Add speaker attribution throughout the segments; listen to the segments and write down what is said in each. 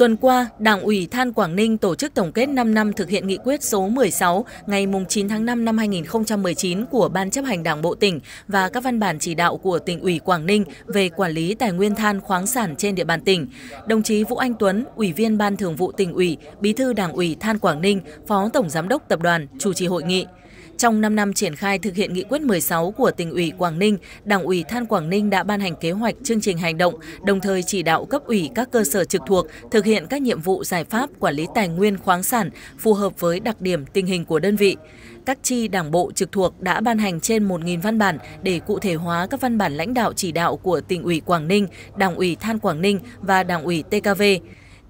Speaker 1: Tuần qua, Đảng ủy Than Quảng Ninh tổ chức tổng kết 5 năm thực hiện nghị quyết số 16 ngày 9 tháng 5 năm 2019 của Ban chấp hành Đảng Bộ tỉnh và các văn bản chỉ đạo của tỉnh ủy Quảng Ninh về quản lý tài nguyên than khoáng sản trên địa bàn tỉnh. Đồng chí Vũ Anh Tuấn, Ủy viên Ban Thường vụ tỉnh ủy, Bí thư Đảng ủy Than Quảng Ninh, Phó Tổng Giám đốc Tập đoàn, chủ trì hội nghị. Trong 5 năm triển khai thực hiện nghị quyết 16 của tỉnh ủy Quảng Ninh, Đảng ủy Than Quảng Ninh đã ban hành kế hoạch chương trình hành động, đồng thời chỉ đạo cấp ủy các cơ sở trực thuộc thực hiện các nhiệm vụ giải pháp quản lý tài nguyên khoáng sản phù hợp với đặc điểm tình hình của đơn vị. Các chi đảng bộ trực thuộc đã ban hành trên 1.000 văn bản để cụ thể hóa các văn bản lãnh đạo chỉ đạo của tỉnh ủy Quảng Ninh, Đảng ủy Than Quảng Ninh và Đảng ủy TKV.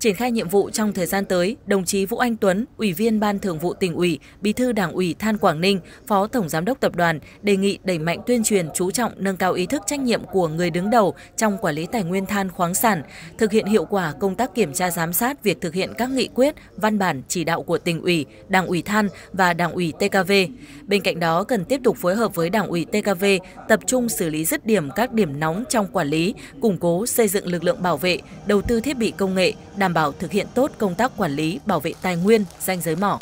Speaker 1: Triển khai nhiệm vụ trong thời gian tới, đồng chí Vũ Anh Tuấn, Ủy viên Ban Thường vụ tỉnh ủy, Bí thư Đảng ủy Than Quảng Ninh, Phó Tổng giám đốc tập đoàn đề nghị đẩy mạnh tuyên truyền chú trọng nâng cao ý thức trách nhiệm của người đứng đầu trong quản lý tài nguyên than khoáng sản, thực hiện hiệu quả công tác kiểm tra giám sát việc thực hiện các nghị quyết, văn bản chỉ đạo của tỉnh ủy, Đảng ủy Than và Đảng ủy TKV. Bên cạnh đó cần tiếp tục phối hợp với Đảng ủy TKV tập trung xử lý dứt điểm các điểm nóng trong quản lý, củng cố xây dựng lực lượng bảo vệ, đầu tư thiết bị công nghệ, đảm đảm bảo thực hiện tốt công tác quản lý bảo vệ tài nguyên, danh giới mỏ,